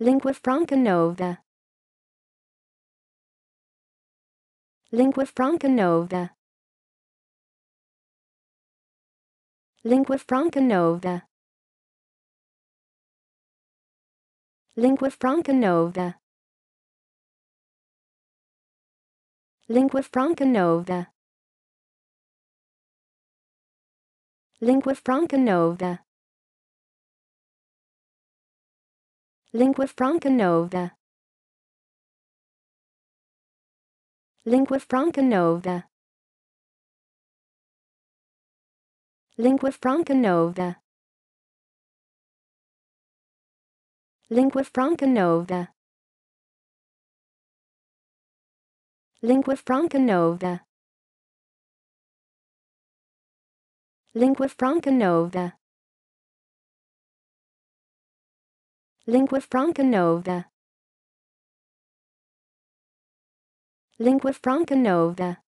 Lingua franca nova. Lingua franca nova. Lingua franca nova. Lingua franca nova. Lingua franca nova. Lingua franca nova. Lingua franca nova. Lingua franca nova. Lingua franca nova. Lingua franca nova. Lingua franca nova. Lingua franca nova. Lingua franca nova. Lingua franca nova.